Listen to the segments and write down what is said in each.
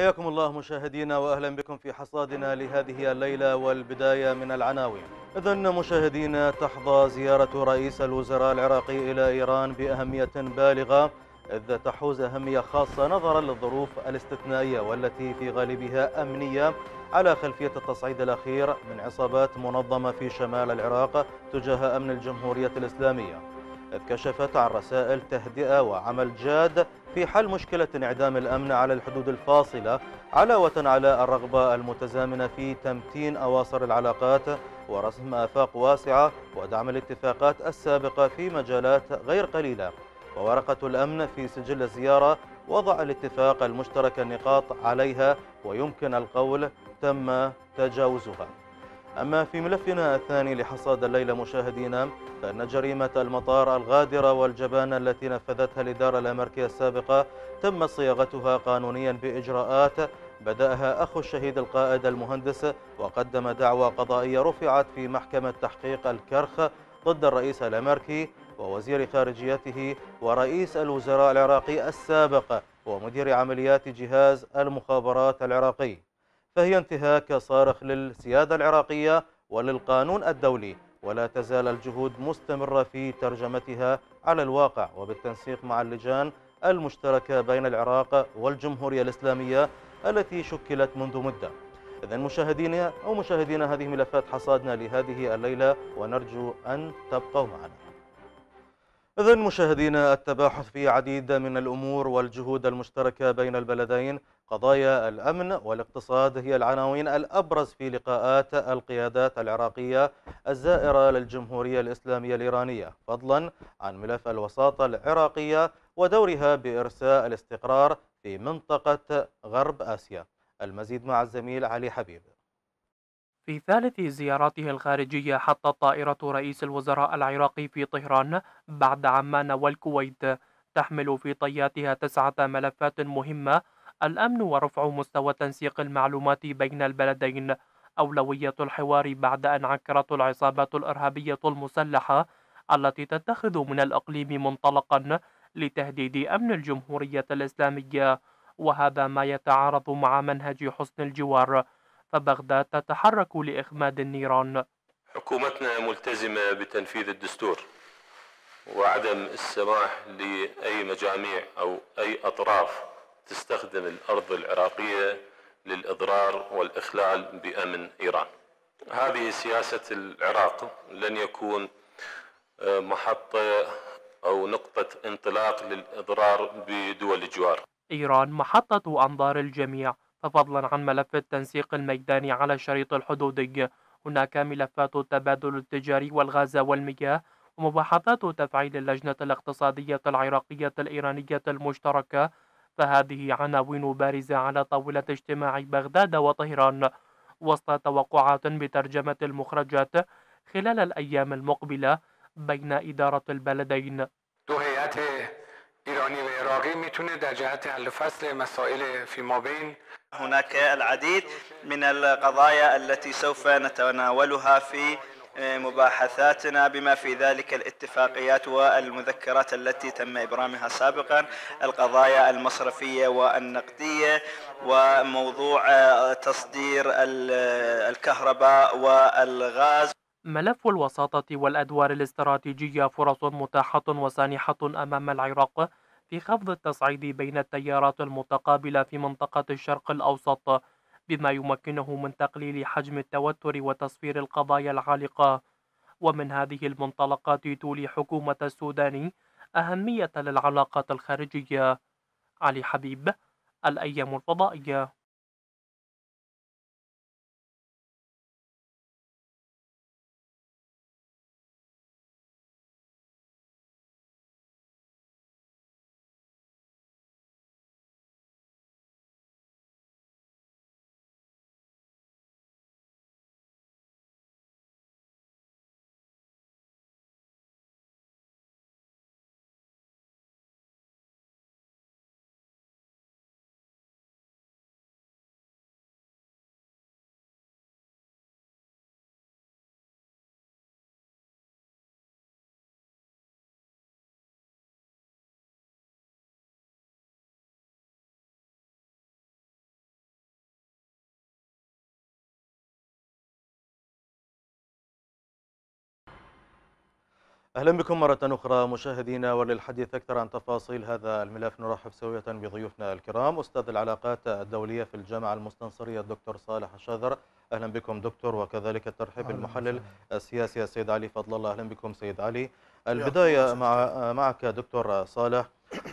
حياكم الله مشاهدينا واهلا بكم في حصادنا لهذه الليله والبدايه من العناوين. اذا مشاهدينا تحظى زياره رئيس الوزراء العراقي الى ايران باهميه بالغه اذ تحوز اهميه خاصه نظرا للظروف الاستثنائيه والتي في غالبها امنيه على خلفيه التصعيد الاخير من عصابات منظمه في شمال العراق تجاه امن الجمهوريه الاسلاميه. اذ كشفت عن رسائل تهدئه وعمل جاد في حل مشكلة انعدام الأمن على الحدود الفاصلة علاوة على الرغبة المتزامنة في تمتين أواصر العلاقات ورسم آفاق واسعة ودعم الاتفاقات السابقة في مجالات غير قليلة وورقة الأمن في سجل الزيارة وضع الاتفاق المشترك النقاط عليها ويمكن القول تم تجاوزها أما في ملفنا الثاني لحصاد الليلة مشاهدينا فإن جريمة المطار الغادرة والجبانة التي نفذتها الإدارة الأمريكية السابقة تم صياغتها قانونيا بإجراءات بدأها أخو الشهيد القائد المهندس وقدم دعوى قضائية رفعت في محكمة تحقيق الكرخ ضد الرئيس الأمريكي ووزير خارجيته ورئيس الوزراء العراقي السابق ومدير عمليات جهاز المخابرات العراقي فهي انتهاك صارخ للسيادة العراقية وللقانون الدولي ولا تزال الجهود مستمرة في ترجمتها على الواقع وبالتنسيق مع اللجان المشتركة بين العراق والجمهورية الإسلامية التي شكلت منذ مدة إذا مشاهدينا أو مشاهدينا هذه ملفات حصادنا لهذه الليلة ونرجو أن تبقوا معنا إذا مشاهدينا التباحث في عديد من الأمور والجهود المشتركة بين البلدين قضايا الأمن والاقتصاد هي العناوين الأبرز في لقاءات القيادات العراقية الزائرة للجمهورية الإسلامية الإيرانية فضلا عن ملف الوساطة العراقية ودورها بإرساء الاستقرار في منطقة غرب آسيا المزيد مع الزميل علي حبيب في ثالث زياراته الخارجية حطت طائرة رئيس الوزراء العراقي في طهران بعد عمان والكويت تحمل في طياتها تسعة ملفات مهمة الأمن ورفع مستوى تنسيق المعلومات بين البلدين أولوية الحوار بعد أن عكرت العصابات الإرهابية المسلحة التي تتخذ من الإقليم منطلقا لتهديد أمن الجمهورية الإسلامية وهذا ما يتعارض مع منهج حسن الجوار فبغداد تتحرك لإخماد النيران حكومتنا ملتزمة بتنفيذ الدستور وعدم السماح لأي مجاميع أو أي أطراف تستخدم الأرض العراقية للإضرار والإخلال بأمن إيران هذه سياسة العراق لن يكون آه، محطة أو نقطة انطلاق للإضرار بدول الجوار إيران محطة أنظار الجميع ففضلا عن ملف التنسيق الميداني على الشريط الحدودي هناك ملفات التبادل التجاري والغاز والمياه ومباحثات تفعيل اللجنة الاقتصادية العراقية الإيرانية المشتركة فهذه عناوين بارزة على طاولة اجتماع بغداد وطهران وسط توقعات بترجمة المخرجات خلال الأيام المقبلة بين إدارة البلدين هناك العديد من القضايا التي سوف نتناولها في آه، مباحثاتنا بما في ذلك الاتفاقيات والمذكرات التي تم إبرامها سابقا القضايا المصرفية والنقدية وموضوع آه، تصدير الكهرباء والغاز ملف الوساطة والأدوار الاستراتيجية فرص متاحة وسانحة أمام العراق في خفض التصعيد بين التيارات المتقابلة في منطقة الشرق الأوسط بما يمكنه من تقليل حجم التوتر وتصفير القضايا العالقة ومن هذه المنطلقات تولي حكومة السودان أهمية للعلاقات الخارجية علي حبيب الأيام الفضائية أهلا بكم مرة أخرى مشاهدينا وللحديث أكثر عن تفاصيل هذا الملف نرحب سوية بضيوفنا الكرام أستاذ العلاقات الدولية في الجامعة المستنصرية الدكتور صالح الشاذر أهلا بكم دكتور وكذلك الترحيب المحلل السياسي السيد علي فضل الله أهلا بكم سيد علي البداية مع معك دكتور صالح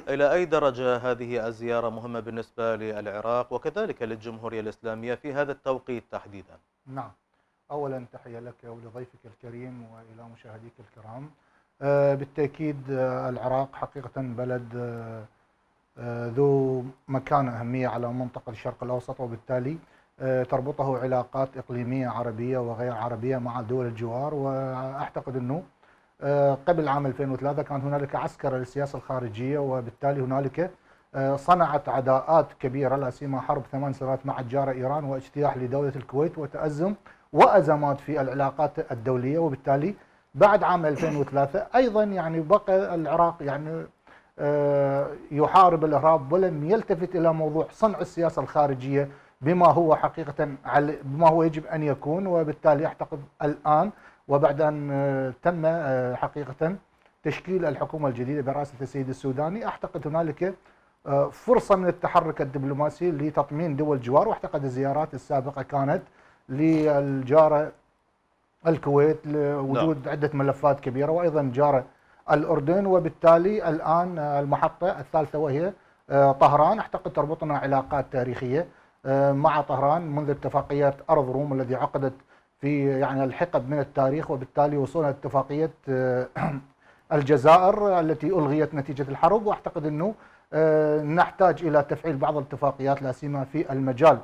إلى أي درجة هذه الزيارة مهمة بالنسبة للعراق وكذلك للجمهورية الإسلامية في هذا التوقيت تحديدا نعم أولا تحية لك ولضيفك الكريم وإلى مشاهديك الكرام آه، بالتأكيد آه، العراق حقيقة بلد آه، ذو مكانة أهمية على منطقة الشرق الأوسط وبالتالي تربطه علاقات إقليمية عربية وغير عربية مع دول الجوار وأعتقد أنه قبل عام 2003 كانت هنالك عسكرة للسياسة الخارجية وبالتالي هنالك صنعت عداءات كبيرة لا سيما حرب ثمان سنوات مع الجارة إيران واجتياح لدولة الكويت وتأزم وأزمات في العلاقات الدولية وبالتالي بعد عام 2003 ايضا يعني بقى العراق يعني آه، يحارب الارهاب ولم يلتفت الى موضوع صنع السياسه الخارجيه بما هو حقيقه بما هو يجب ان يكون وبالتالي اعتقد الان وبعد ان آه، تم آه، حقيقه تشكيل الحكومه الجديده برئاسه السيد السوداني اعتقد هنالك فرصه من التحرك الدبلوماسي لتطمين دول الجوار واعتقد الزيارات السابقه كانت للجاره الكويت لوجود نعم. عدة ملفات كبيرة وأيضا جارة الأردن وبالتالي الآن المحطة الثالثة وهي آه، طهران أعتقد تربطنا علاقات تاريخية آه، مع طهران منذ اتفاقيات أرض روم الذي عقدت في يعني الحقب من التاريخ وبالتالي وصولنا لاتفاقية آه، الجزائر التي ألغيت نتيجة الحرب وأعتقد أنه نحتاج إلى تفعيل بعض الاتفاقيات لا سيما في المجال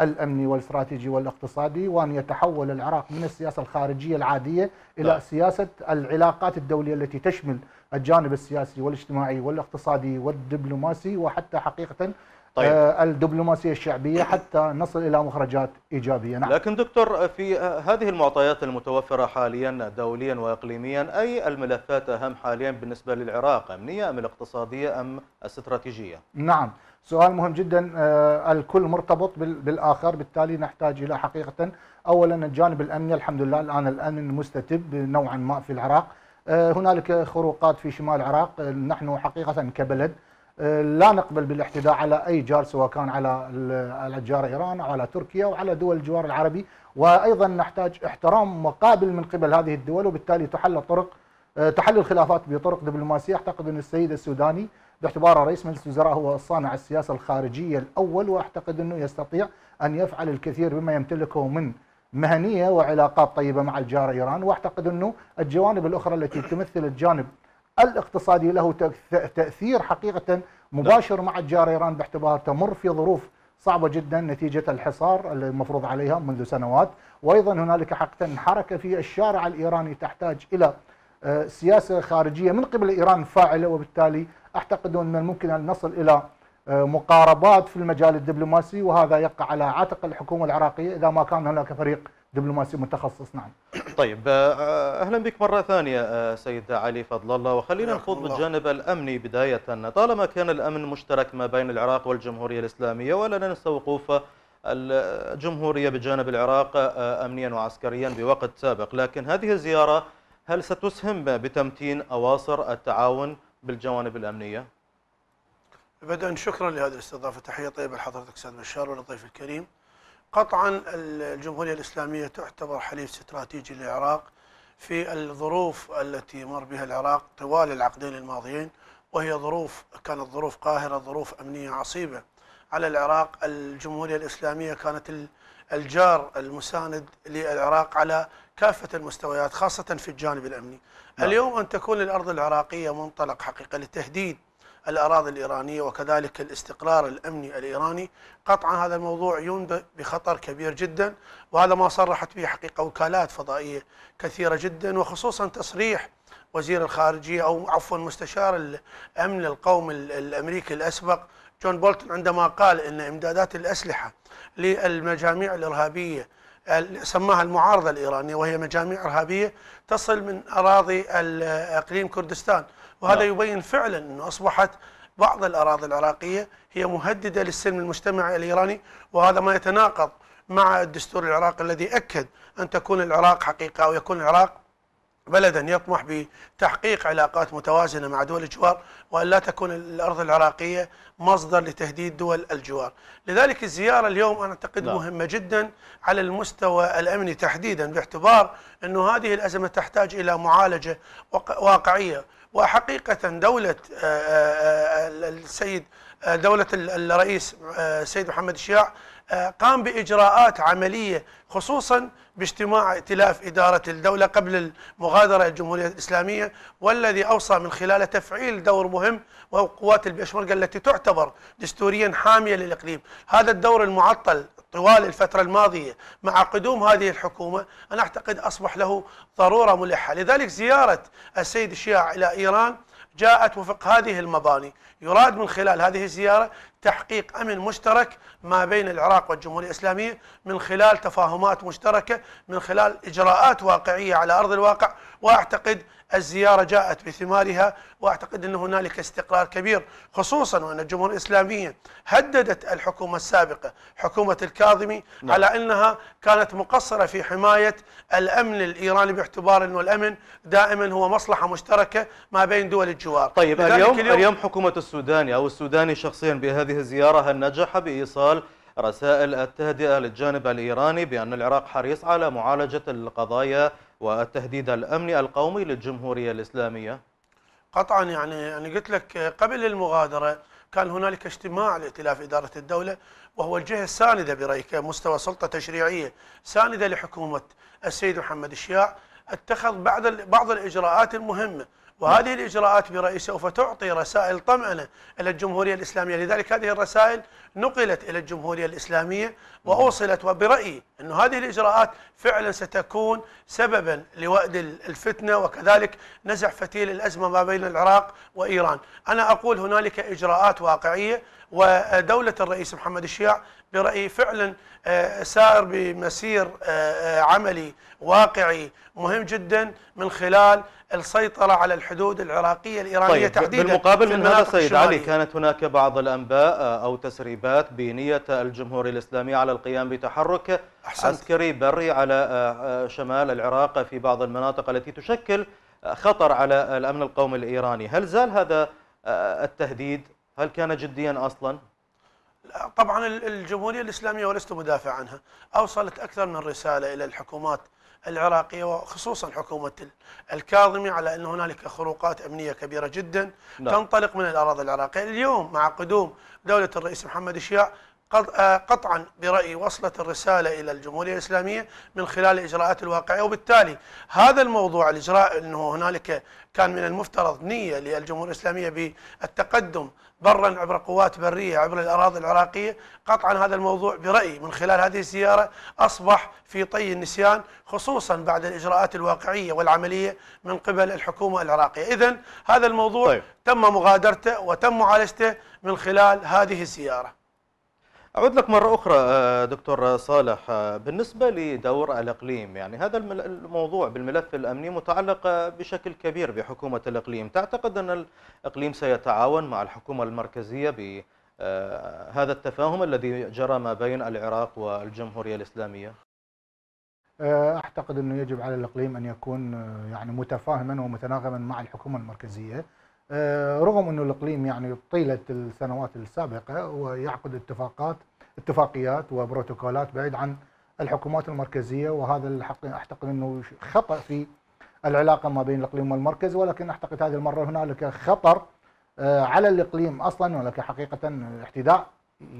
الامني والاستراتيجي والاقتصادي وان يتحول العراق من السياسه الخارجيه العاديه الى نعم. سياسه العلاقات الدوليه التي تشمل الجانب السياسي والاجتماعي والاقتصادي والدبلوماسي وحتى حقيقه طيب. آه، الدبلوماسيه الشعبيه حتى نصل الى مخرجات ايجابيه نعم. لكن دكتور في هذه المعطيات المتوفره حاليا دوليا واقليميا اي الملفات اهم حاليا بالنسبه للعراق امنيه ام الاقتصاديه ام استراتيجيه؟ نعم سؤال مهم جدا آه، الكل مرتبط بالاخر بالتالي نحتاج الى حقيقه اولا الجانب الامني الحمد لله الان الامن مستتب نوعا ما في العراق آه، هنالك خروقات في شمال العراق آه، نحن حقيقة كبلد آه، لا نقبل بالاعتداء على أي جار سواء كان على على جار إيران أو على تركيا أو على دول الجوار العربي وأيضا نحتاج احترام مقابل من قبل هذه الدول وبالتالي تحل الطرق تحل الخلافات بطرق دبلوماسية أعتقد أن السيد السوداني باعتباره رئيس مجلس الوزراء هو صانع السياسة الخارجية الأول وأعتقد أنه يستطيع أن يفعل الكثير بما يمتلكه من مهنيه وعلاقات طيبه مع الجار ايران واعتقد انه الجوانب الاخرى التي تمثل الجانب الاقتصادي له تاثير حقيقه مباشر مع الجار ايران باعتبار تمر في ظروف صعبة جدا نتيجة الحصار المفروض عليها منذ سنوات وأيضا هنالك حقيقة حركة في الشارع الإيراني تحتاج إلى آه، سياسة خارجية من قبل إيران فاعلة وبالتالي أعتقد أن من الممكن أن نصل إلى آه، مقاربات في المجال الدبلوماسي وهذا يقع على عاتق الحكومة العراقية إذا ما كان هناك فريق دبلوماسي متخصص نعم طيب آه، آه، أهلا بك مرة ثانية سيد علي فضل الله وخلينا نخوض بالجانب الأمني بداية طالما كان الأمن مشترك ما بين العراق والجمهورية الإسلامية ولا ننسى وقوف الجمهورية بجانب العراق أمنيا وعسكريا بوقت سابق لكن هذه الزيارة هل ستسهم بتمتين أواصر التعاون بالجوانب الأمنية؟ بدءا شكرا لهذه الاستضافه تحيه طيبه لحضرتك استاذ بشار وللضيف الكريم. قطعا الجمهوريه الاسلاميه تعتبر حليف استراتيجي للعراق في الظروف التي مر بها العراق طوال العقدين الماضيين وهي ظروف كانت ظروف قاهره ظروف امنيه عصيبه على العراق الجمهوريه الاسلاميه كانت الجار المساند للعراق على كافه المستويات خاصه في الجانب الامني. نعم. اليوم ان تكون الارض العراقيه منطلق حقيقه لتهديد الأراضي الإيرانية وكذلك الاستقرار الأمني الإيراني قطعا هذا الموضوع ينبئ بخطر كبير جدا وهذا ما صرحت به حقيقة وكالات فضائية كثيرة جدا وخصوصا تصريح وزير الخارجية أو عفوا مستشار الأمن القومي الأمريكي الأسبق جون بولتون عندما قال أن إمدادات الأسلحة للمجاميع الإرهابية سماها المعارضة الإيرانية وهي مجاميع إرهابية تصل من أراضي أقليم كردستان وهذا نعم. يبين فعلا أنه أصبحت بعض الأراضي العراقية هي مهددة للسلم المجتمعي الإيراني وهذا ما يتناقض مع الدستور العراقي الذي أكد أن تكون العراق حقيقة أو يكون العراق بلدا يطمح بتحقيق علاقات متوازنة مع دول الجوار وأن لا تكون الأرض العراقية مصدر لتهديد دول الجوار لذلك الزيارة اليوم أنا أعتقد لا. نعم. مهمة جدا على المستوى الأمني تحديدا باعتبار انه هذه الأزمة تحتاج إلى معالجة واقعية وحقيقة دولة آه، آه، آه، السيد دولة الرئيس السيد محمد الشياع قام بإجراءات عملية خصوصا باجتماع ائتلاف إدارة الدولة قبل المغادرة الجمهورية الإسلامية والذي أوصى من خلاله تفعيل دور مهم وهو قوات البيشمركة التي تعتبر دستوريا حامية للإقليم هذا الدور المعطل طوال الفترة الماضية مع قدوم هذه الحكومة أنا أعتقد أصبح له ضرورة ملحة لذلك زيارة السيد الشيع إلى إيران جاءت وفق هذه المباني يراد من خلال هذه الزيارة تحقيق أمن مشترك ما بين العراق والجمهورية الإسلامية من خلال تفاهمات مشتركة من خلال إجراءات واقعية على أرض الواقع واعتقد الزياره جاءت بثمارها واعتقد ان هنالك استقرار كبير خصوصا وان الجمهور الاسلاميه هددت الحكومه السابقه حكومه الكاظمي نعم. على انها كانت مقصره في حمايه الامن الايراني باعتبار انه الامن دائما هو مصلحه مشتركه ما بين دول الجوار. طيب اليوم اليوم حكومه السوداني او السوداني شخصيا بهذه الزياره هل نجح بايصال رسائل التهدئة للجانب الإيراني بأن العراق حريص على معالجة القضايا والتهديد الأمني القومي للجمهورية الإسلامية؟ قطعا يعني أنا يعني قلت لك قبل المغادرة كان هنالك اجتماع لائتلاف إدارة الدولة وهو الجهة الساندة برأيك مستوى سلطة تشريعية ساندة لحكومة السيد محمد الشياع اتخذ بعض بعض الإجراءات المهمة وهذه الإجراءات برأيي سوف تعطي رسائل طمأنة إلى الجمهورية الإسلامية لذلك هذه الرسائل نقلت إلى الجمهورية الإسلامية وأوصلت وبرأيي أن هذه الإجراءات فعلا ستكون سببا لوأد الفتنة وكذلك نزع فتيل الأزمة ما بين العراق وإيران أنا أقول هنالك إجراءات واقعية ودولة الرئيس محمد الشيع برأيي فعلا آه، سائر بمسير آه، آه، عملي واقعي مهم جدا من خلال السيطرة على الحدود العراقية الإيرانية طيب تحديدا بالمقابل من هذا سيد علي كانت هناك بعض الأنباء أو تسريبات بنية الجمهورية الإسلامية على القيام بتحرك أحسنت. عسكري بري على شمال العراق في بعض المناطق التي تشكل خطر على الأمن القومي الإيراني هل زال هذا التهديد؟ هل كان جديا أصلا؟ طبعا الجمهورية الإسلامية ولست مدافع عنها أوصلت أكثر من رسالة إلى الحكومات العراقية وخصوصا حكومة الكاظمي على أن هنالك خروقات أمنية كبيرة جدا لا. نعم. تنطلق من الأراضي العراقية اليوم مع قدوم دولة الرئيس محمد الشياع آه، قطعا برأي وصلة الرسالة إلى الجمهورية الإسلامية من خلال الإجراءات الواقعية وبالتالي هذا الموضوع الإجراء أنه هنالك كان من المفترض نية للجمهورية الإسلامية بالتقدم برا عبر قوات برية عبر الأراضي العراقية قطعا هذا الموضوع برأيي من خلال هذه الزيارة أصبح في طي النسيان خصوصا بعد الإجراءات الواقعية والعملية من قبل الحكومة العراقية إذا هذا الموضوع طيب. تم مغادرته وتم معالجته من خلال هذه الزيارة أعود لك مرة أخرى آه، دكتور صالح آه، بالنسبة لدور الأقليم يعني هذا الموضوع بالملف الأمني متعلق آه، بشكل كبير بحكومة الأقليم تعتقد أن الأقليم سيتعاون مع الحكومة المركزية بهذا التفاهم الذي جرى ما بين العراق والجمهورية الإسلامية أعتقد أنه يجب على الأقليم أن يكون يعني متفاهما ومتناغما مع الحكومة المركزية آه، رغم أنه الإقليم يعني طيلة السنوات السابقة ويعقد اتفاقات اتفاقيات وبروتوكولات بعيد عن الحكومات المركزية وهذا الحق أعتقد أنه خطأ في العلاقة ما بين الإقليم والمركز ولكن أعتقد هذه المرة هنالك خطر آه، على الإقليم أصلا هناك حقيقة احتداء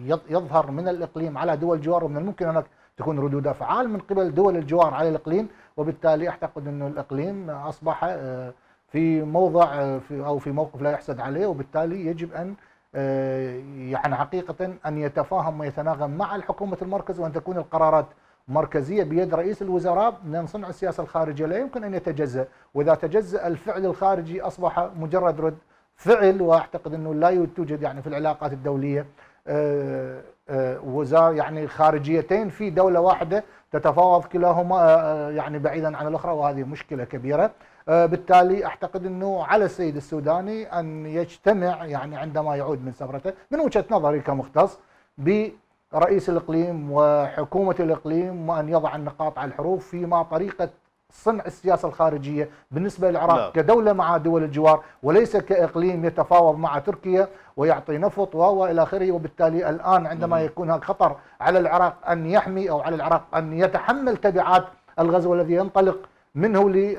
يظهر من الإقليم على دول الجوار ومن الممكن هناك تكون ردود أفعال من قبل دول الجوار على الإقليم وبالتالي أعتقد أنه الإقليم أصبح آه، في موضع في او في موقف لا يحسد عليه وبالتالي يجب ان آه، يعني حقيقه ان يتفاهم ويتناغم مع الحكومه المركز وان تكون القرارات مركزيه بيد رئيس الوزراء صنع السياسه الخارجيه لا يمكن ان يتجزا واذا تجزا الفعل الخارجي اصبح مجرد رد فعل واعتقد انه لا توجد يعني في العلاقات الدوليه آه، آه، وزاره يعني خارجيتين في دوله واحده تتفاوض كلاهما يعني بعيدا عن الاخرى وهذه مشكله كبيره آه، بالتالي اعتقد انه على السيد السوداني ان يجتمع يعني عندما يعود من سفرته من وجهه نظري كمختص برئيس الاقليم وحكومه الاقليم وان يضع النقاط على الحروف فيما طريقه صنع السياسه الخارجيه بالنسبه للعراق لا. نعم. كدوله مع دول الجوار وليس كاقليم يتفاوض مع تركيا ويعطي نفط والى اخره وبالتالي الان عندما يكون هناك خطر على العراق ان يحمي او على العراق ان يتحمل تبعات الغزو الذي ينطلق منه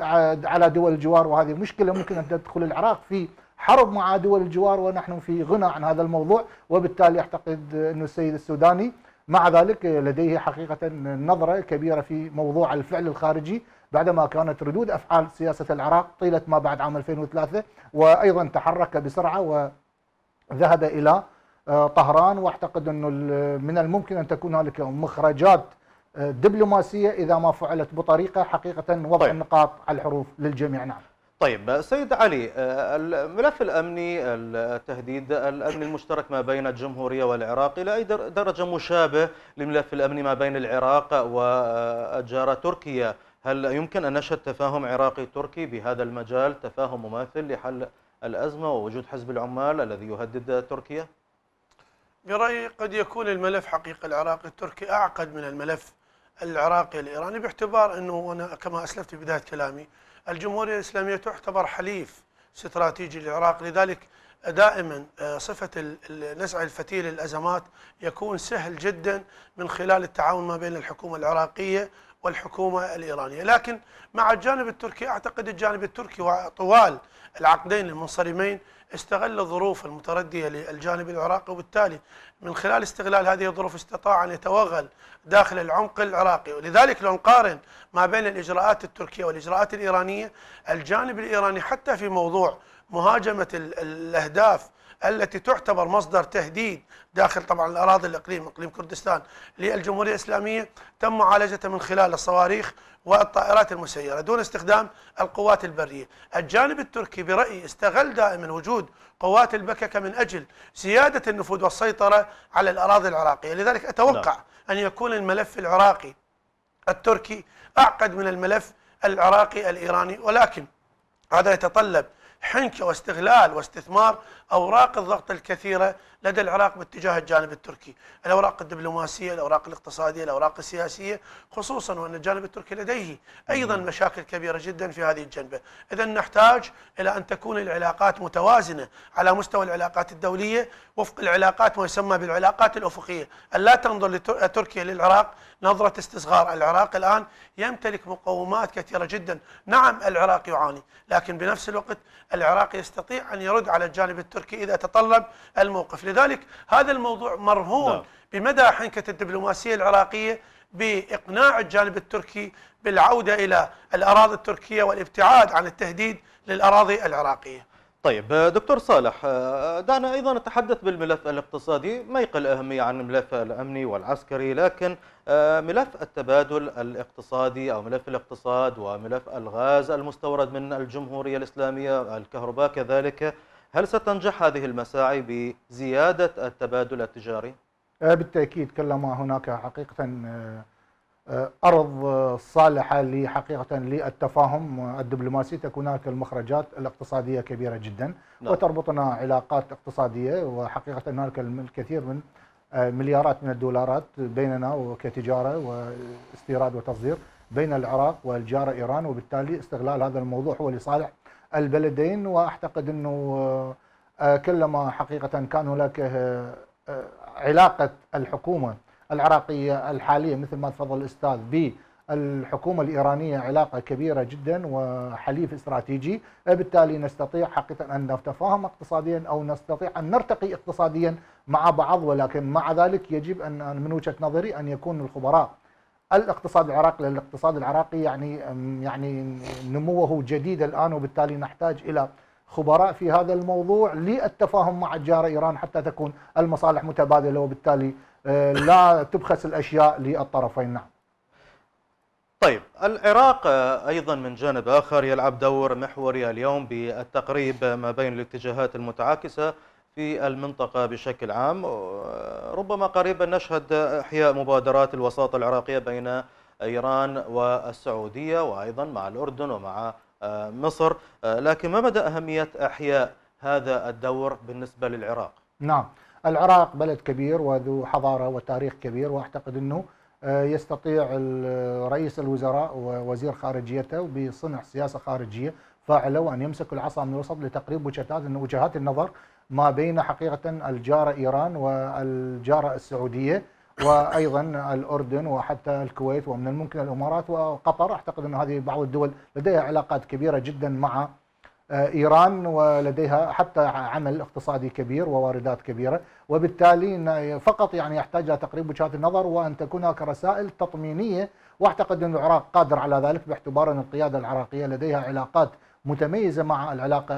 على دول الجوار وهذه مشكلة ممكن أن تدخل العراق في حرب مع دول الجوار ونحن في غنى عن هذا الموضوع وبالتالي أعتقد انه السيد السوداني مع ذلك لديه حقيقة نظرة كبيرة في موضوع الفعل الخارجي بعدما كانت ردود أفعال سياسة العراق طيلة ما بعد عام 2003 وأيضا تحرك بسرعة وذهب إلى آه، طهران واعتقد أنه من الممكن أن تكون هناك مخرجات دبلوماسية إذا ما فعلت بطريقة حقيقة وضع طيب. النقاط على الحروف للجميع نعم طيب سيد علي آه، الملف الأمني التهديد الأمني المشترك ما بين الجمهورية والعراق إلى أي درجة مشابه للملف الأمني ما بين العراق وجارة تركيا هل يمكن أن نشهد تفاهم عراقي تركي بهذا المجال تفاهم مماثل لحل الأزمة ووجود حزب العمال الذي يهدد تركيا؟ برأيي قد يكون الملف حقيقة العراقي التركي أعقد من الملف العراقي الإيراني باعتبار أنه أنا كما أسلفت في بداية كلامي الجمهورية الإسلامية تعتبر حليف استراتيجي للعراق لذلك دائما آه، صفة نزع الفتيل للأزمات يكون سهل جدا من خلال التعاون ما بين الحكومة العراقية والحكومة الإيرانية لكن مع الجانب التركي أعتقد الجانب التركي طوال العقدين المنصرمين استغل الظروف المتردية للجانب العراقي وبالتالي من خلال استغلال هذه الظروف استطاع أن يتوغل داخل العمق العراقي ولذلك لو نقارن ما بين الإجراءات التركية والإجراءات الإيرانية الجانب الإيراني حتى في موضوع مهاجمة الأهداف التي تعتبر مصدر تهديد داخل طبعا الأراضي الإقليم إقليم كردستان للجمهورية الإسلامية تم معالجتها من خلال الصواريخ والطائرات المسيرة دون استخدام القوات البرية الجانب التركي برأيي استغل دائما وجود قوات البككة من أجل زيادة النفوذ والسيطرة على الأراضي العراقية لذلك أتوقع لا. نعم. أن يكون الملف العراقي التركي أعقد من الملف العراقي الإيراني ولكن هذا يتطلب حنكه واستغلال واستثمار اوراق الضغط الكثيره لدى العراق باتجاه الجانب التركي، الاوراق الدبلوماسيه، الاوراق الاقتصاديه، الاوراق السياسيه، خصوصا وان الجانب التركي لديه ايضا مشاكل كبيره جدا في هذه الجنبه، اذا نحتاج الى ان تكون العلاقات متوازنه على مستوى العلاقات الدوليه وفق العلاقات ما يسمى بالعلاقات الافقيه، الا تنظر تركيا للعراق نظره استصغار، العراق الان يمتلك مقومات كثيره جدا، نعم العراق يعاني، لكن بنفس الوقت العراق يستطيع أن يرد على الجانب التركي إذا تطلب الموقف لذلك هذا الموضوع مرهون لا. نعم. بمدى حنكة الدبلوماسية العراقية بإقناع الجانب التركي بالعودة إلى الأراضي التركية والابتعاد عن التهديد للأراضي العراقية طيب آه، دكتور صالح آه، آه، دعنا أيضا نتحدث بالملف الاقتصادي ما يقل أهمية عن الملف الأمني والعسكري لكن ملف التبادل الاقتصادي أو ملف الاقتصاد وملف الغاز المستورد من الجمهورية الإسلامية الكهرباء كذلك هل ستنجح هذه المساعي بزيادة التبادل التجاري؟ بالتأكيد كلما هناك حقيقة آه، أرض آه، صالحة حقيقة للتفاهم آه، الدبلوماسي تكون هناك المخرجات الاقتصادية كبيرة جدا نعم. وتربطنا علاقات اقتصادية وحقيقة هناك الكثير من مليارات من الدولارات بيننا وكتجاره واستيراد وتصدير بين العراق والجارة إيران وبالتالي استغلال هذا الموضوع هو لصالح البلدين وأعتقد أنه كلما حقيقة كان هناك علاقة الحكومة العراقية الحالية مثل ما تفضل الأستاذ الحكومة الإيرانية علاقة كبيرة جدا وحليف استراتيجي بالتالي نستطيع حقيقة أن نتفاهم اقتصاديا أو نستطيع أن نرتقي اقتصاديا مع بعض ولكن مع ذلك يجب أن من وجهة نظري أن يكون الخبراء الاقتصاد العراقي للاقتصاد العراقي يعني يعني نموه جديد الان وبالتالي نحتاج الى خبراء في هذا الموضوع للتفاهم مع الجاره ايران حتى تكون المصالح متبادله وبالتالي آه، لا تبخس الأشياء للطرفين نعم طيب العراق آه، أيضا من جانب آخر يلعب دور محوري اليوم بالتقريب ما بين الاتجاهات المتعاكسة في المنطقة بشكل عام آه، ربما قريبا نشهد إحياء مبادرات الوساطة العراقية بين إيران والسعودية وأيضا مع الأردن ومع مصر لكن ما مدى أهمية إحياء هذا الدور بالنسبة للعراق؟ نعم العراق بلد كبير وذو حضارة وتاريخ كبير وأعتقد أنه آه، يستطيع رئيس الوزراء ووزير خارجيته بصنع سياسة خارجية فاعلة وأن يمسك العصا من الوسط لتقريب وجهات النظر ما بين حقيقة الجارة إيران والجارة السعودية وايضا الاردن وحتى الكويت ومن الممكن الامارات وقطر اعتقد ان هذه بعض الدول لديها علاقات كبيره جدا مع آه، ايران ولديها حتى عمل اقتصادي كبير وواردات كبيره وبالتالي فقط يعني يحتاجها تقريب وجهات النظر وان تكون هناك رسائل تطمينيه واعتقد ان العراق قادر على ذلك باعتبار ان القياده العراقيه لديها علاقات متميزه مع العلاقه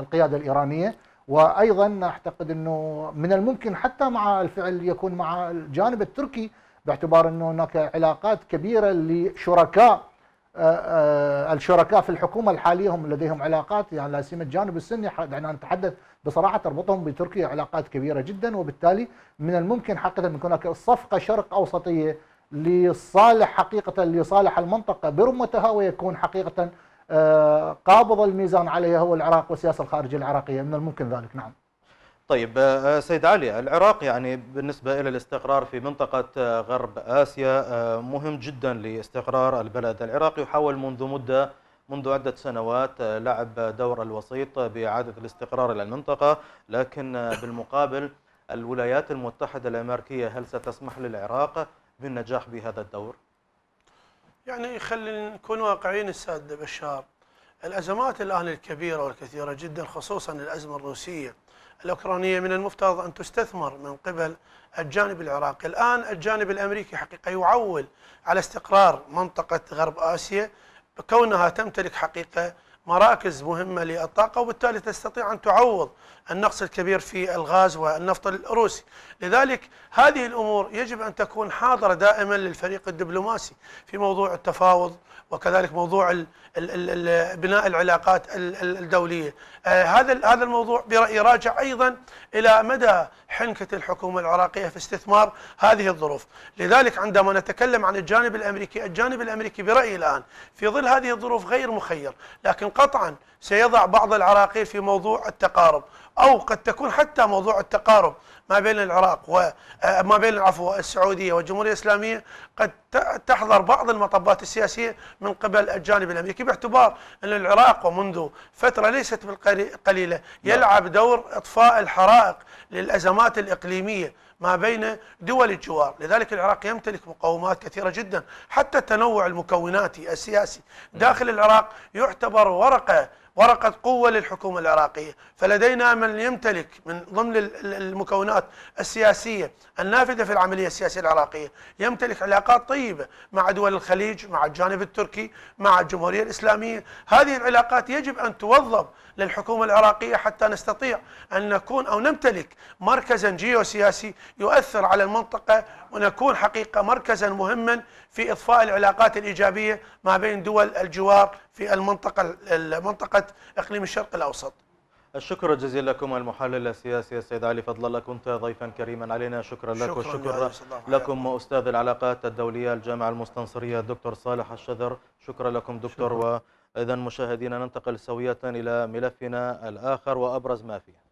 القياده الايرانيه وايضا اعتقد انه من الممكن حتى مع الفعل يكون مع الجانب التركي باعتبار انه هناك علاقات كبيره لشركاء آه، آه، الشركاء في الحكومه الحاليه هم لديهم علاقات يعني لا سيما الجانب السني دعنا يعني نتحدث بصراحه تربطهم بتركيا علاقات كبيره جدا وبالتالي من الممكن حقيقه ان هناك صفقه شرق اوسطيه لصالح حقيقه لصالح المنطقه برمتها ويكون حقيقه آه، قابض الميزان عليها هو العراق والسياسه الخارجيه العراقيه من الممكن ذلك نعم طيب آه، آه، سيد علي العراق يعني بالنسبة إلى الاستقرار في منطقة آه، غرب آسيا مهم جدا لاستقرار البلد العراق يحاول منذ مدة منذ عدة سنوات لعب دور الوسيط بإعادة الاستقرار إلى المنطقة لكن بالمقابل الولايات المتحدة الأمريكية هل ستسمح للعراق بالنجاح بهذا الدور؟ يعني خلينا نكون واقعيين السادة بشار الأزمات الآن الكبيرة والكثيرة جدا خصوصا الأزمة الروسية الأوكرانية من المفترض أن تستثمر من قبل الجانب العراقي الآن الجانب الأمريكي حقيقة يعول على استقرار منطقة غرب آسيا بكونها تمتلك حقيقة مراكز مهمة للطاقة وبالتالي تستطيع أن تعوض النقص الكبير في الغاز والنفط الروسي لذلك هذه الأمور يجب أن تكون حاضرة دائما للفريق الدبلوماسي في موضوع التفاوض وكذلك موضوع الـ الـ الـ بناء العلاقات الدوليه آه، هذا هذا الموضوع برايي راجع ايضا الى مدى حنكه الحكومه العراقيه في استثمار هذه الظروف لذلك عندما نتكلم عن الجانب الامريكي الجانب الامريكي برايي الان في ظل هذه الظروف غير مخير لكن قطعا سيضع بعض العراقيل في موضوع التقارب او قد تكون حتى موضوع التقارب ما بين العراق وما آه، بين العفو السعوديه والجمهوريه الاسلاميه قد تحظر بعض المطبات السياسيه من قبل الجانب الامريكي باعتبار ان العراق ومنذ فتره ليست بالقليله نعم. يلعب دور اطفاء الحرائق للازمات الاقليميه ما بين دول الجوار لذلك العراق يمتلك مقومات كثيرة جدا حتى التنوع المكوناتي السياسي نعم. داخل العراق يعتبر ورقة ورقة قوة للحكومة العراقية فلدينا من يمتلك من ضمن المكونات السياسية النافذة في العملية السياسية العراقية يمتلك علاقات طيبة مع دول الخليج مع الجانب التركي مع الجمهورية الإسلامية هذه العلاقات يجب أن توظف للحكومة العراقية حتى نستطيع أن نكون أو نمتلك مركزا جيوسياسي يؤثر على المنطقة ونكون حقيقة مركزا مهما في إضفاء العلاقات الإيجابية ما بين دول الجوار في المنطقة منطقة إقليم الشرق الأوسط الشكر جزيلا لكم المحلل السياسي السيد علي فضل الله كنت ضيفا كريما علينا شكرا لك وشكرا لكم استاذ العلاقات الدوليه الجامعه المستنصريه الدكتور صالح الشذر شكرا لكم دكتور شكرا. و إذا مشاهدينا ننتقل سوية إلى ملفنا الآخر وأبرز ما فيه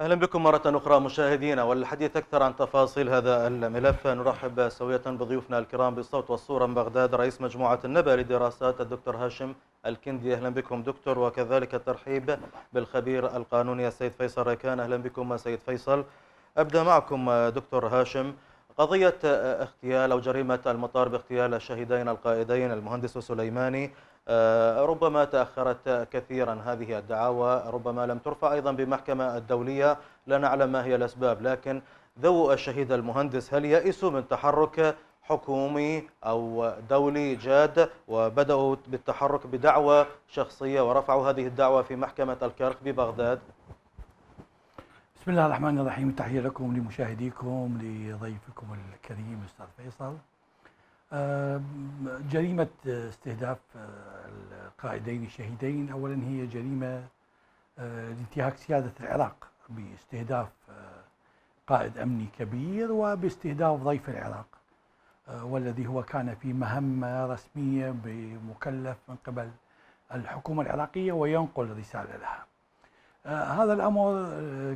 أهلا بكم مرة أخرى مشاهدينا والحديث أكثر عن تفاصيل هذا الملف نرحب سوية بضيوفنا الكرام بالصوت والصورة من بغداد رئيس مجموعة النبأ لدراسات الدكتور هاشم الكندي أهلا بكم دكتور وكذلك الترحيب بالخبير القانوني السيد فيصل ركان أهلا بكم سيد فيصل أبدأ معكم دكتور هاشم قضية اغتيال أو جريمة المطار باغتيال الشهيدين القائدين المهندس سليماني آه، ربما تأخرت كثيرا هذه الدعاوى ربما لم ترفع أيضا بمحكمة الدولية لا نعلم ما هي الأسباب لكن ذو الشهيد المهندس هل يأسوا من تحرك حكومي أو دولي جاد وبدأوا بالتحرك بدعوة شخصية ورفعوا هذه الدعوة في محكمة الكرك ببغداد بسم الله الرحمن الرحيم تحية لكم لمشاهديكم لضيفكم الكريم أستاذ فيصل آه، جريمة استهداف آه، القائدين الشهيدين أولا هي جريمة آه، لانتهاك سيادة العراق باستهداف قائد أمني كبير وباستهداف ضيف العراق والذي هو كان في مهمة رسمية بمكلف من قبل الحكومة العراقية وينقل رسالة لها هذا الأمر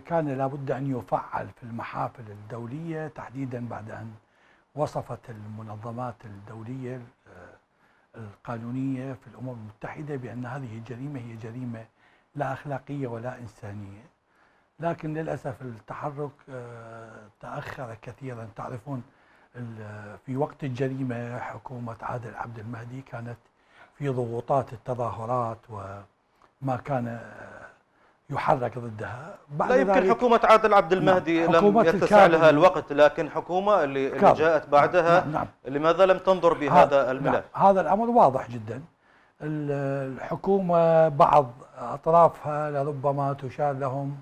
كان لابد أن يفعل في المحافل الدولية تحديدا بعد أن وصفت المنظمات الدولية آه، القانونية في الأمم المتحدة بأن هذه الجريمة هي جريمة لا أخلاقية ولا إنسانية لكن للأسف التحرك آه، تأخر كثيرا تعرفون في وقت الجريمة حكومة عادل عبد المهدي كانت في ضغوطات التظاهرات وما كان آه، يحرك ضدها بعد لا يمكن حكومة عادل عبد نعم، المهدي نعم. لم يتسع لها الوقت لكن حكومة اللي, اللي جاءت بعدها نعم. نعم. لماذا لم تنظر بهذا نعم، الملف نعم. هذا الأمر واضح جدا الحكومة بعض أطرافها لربما تشار لهم